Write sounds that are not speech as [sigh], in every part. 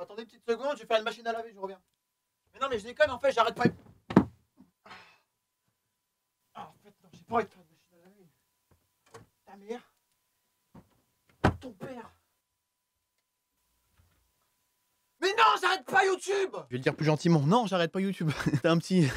Attendez une petite seconde, je vais faire une machine à laver, je reviens. Mais non, mais je déconne, en fait, j'arrête pas. Ah, en fait, non, j'ai pas arrêté de faire une machine à laver. Ta mère. Ton père. Mais non, j'arrête pas YouTube Je vais le dire plus gentiment. Non, j'arrête pas YouTube. [laughs] T'as un petit.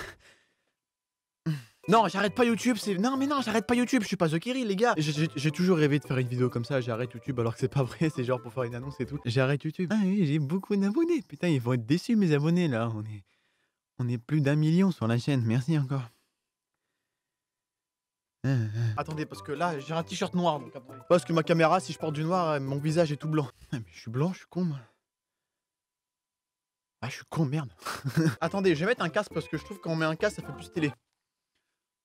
Non, j'arrête pas YouTube, c'est. Non, mais non, j'arrête pas YouTube, je suis pas Kiri les gars. J'ai toujours rêvé de faire une vidéo comme ça, j'arrête YouTube, alors que c'est pas vrai, [laughs] c'est genre pour faire une annonce et tout. J'arrête YouTube. Ah oui, j'ai beaucoup d'abonnés. Putain, ils vont être déçus, mes abonnés, là. On est, on est plus d'un million sur la chaîne, merci encore. Ah, ah. Attendez, parce que là, j'ai un t-shirt noir. Donc... Parce que ma caméra, si je porte du noir, mon visage est tout blanc. Ah, mais je suis blanc, je suis con, moi. Ah, je suis con, merde. [laughs] Attendez, je vais mettre un casque parce que je trouve on met un casque, ça fait plus télé.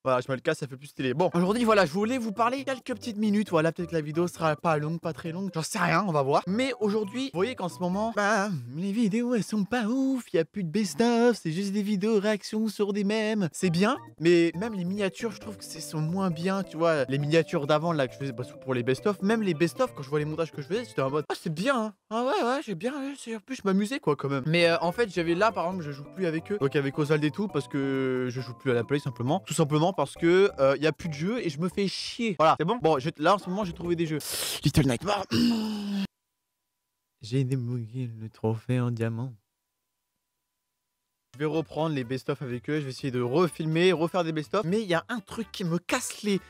Voilà, je me le casse, ça fait plus stylé. Bon, aujourd'hui, voilà, je voulais vous parler quelques petites minutes. Voilà, peut-être la vidéo sera pas longue, pas très longue, j'en sais rien, on va voir. Mais aujourd'hui, vous voyez qu'en ce moment, bah, les vidéos, elles sont pas ouf, il y a plus de best-of, c'est juste des vidéos réactions sur des mèmes. C'est bien, mais même les miniatures, je trouve que c'est sont moins bien, tu vois. Les miniatures d'avant, là, que je faisais bah, pour les best-of, même les best-of, quand je vois les montages que je faisais, c'était en mode, ah, c'est bien, hein. Ah ouais, ouais, j'ai bien, en plus, je m'amusais, quoi, quand même. Mais euh, en fait, j'avais là, par exemple, je joue plus avec eux, donc avec Oswald et tout, parce que je joue plus à la play, simplement. Tout simplement parce que il euh, y a plus de jeux et je me fais chier. Voilà, c'est bon Bon, je, là en ce moment j'ai trouvé des jeux. [gasps] Little Nightmare. j'ai débrouillé le trophée en diamant. Je vais reprendre les best-of avec eux, je vais essayer de refilmer, refaire des best-of. Mais il y a un truc qui me casse les...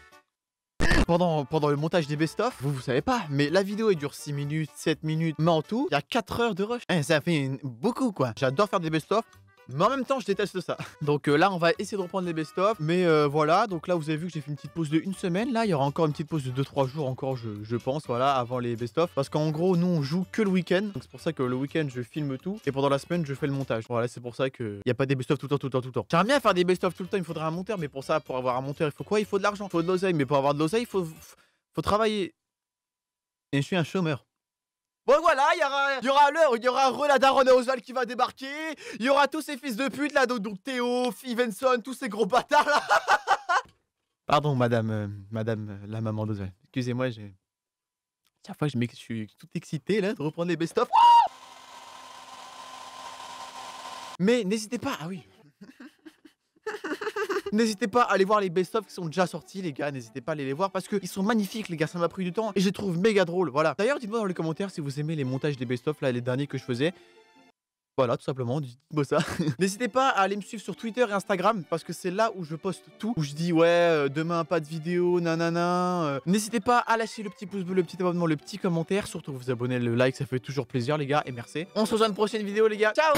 [clears throat] Pendant, pendant le montage des best-of, vous, vous savez pas, mais la vidéo elle dure 6 minutes, 7 minutes, mais en tout, il y a 4 heures de rush. Eh, ça fait beaucoup quoi. J'adore faire des best-of, mais en même temps, je déteste ça. [laughs] Donc euh, là, on va essayer de reprendre les best-of. Mais euh, voilà, donc là, vous avez vu que j'ai fait une petite pause de une semaine. Là, il y aura encore une petite pause de 2-3 jours encore, je, je, pense, voilà, avant les best-of. Parce qu'en gros, nous, on joue que le week-end. Donc c'est pour ça que le week-end, je filme tout. Et pendant la semaine, je fais le montage. Voilà, c'est pour ça qu'il n'y a pas des best-of tout le temps, tout le temps, tout le temps. J'aimerais bien faire des best-of tout le temps, il faudrait un monteur. Mais pour ça, pour avoir un monteur, il faut quoi Il faut de l'argent. Il faut de l'oseille. Mais pour avoir de l'oseille, il faut, faut travailler. Et je suis un chômeur. Bon voilà, il y aura, y aura l'heure, il y aura Re la Oswald qui va débarquer, il y aura tous ces fils de pute là, donc, Théo, Fivenson, tous ces gros bâtards là. [laughs] Pardon madame, euh, madame euh, la maman d'Oswald, excusez-moi, j'ai... Chaque fois que je, suis tout excité là de reprendre les best-of. Mais n'hésitez pas, ah oui, N'hésitez pas à aller voir les best-of qui sont déjà sortis, les gars. N'hésitez pas à aller les voir parce qu'ils sont magnifiques, les gars. Ça m'a pris du temps et je les trouve méga drôles. Voilà. D'ailleurs, dites-moi dans les commentaires si vous aimez les montages des best-of, là, les derniers que je faisais. Voilà, tout simplement, dites-moi ça. [laughs] N'hésitez pas à aller me suivre sur Twitter et Instagram, parce que c'est là où je poste tout, où je dis, ouais, euh, demain, pas de vidéo, nanana. Euh. N'hésitez pas à lâcher le petit pouce bleu, le petit abonnement, le petit commentaire, surtout vous abonner, le like, ça fait toujours plaisir, les gars, et merci. On se retrouve dans une prochaine vidéo, les gars. Ciao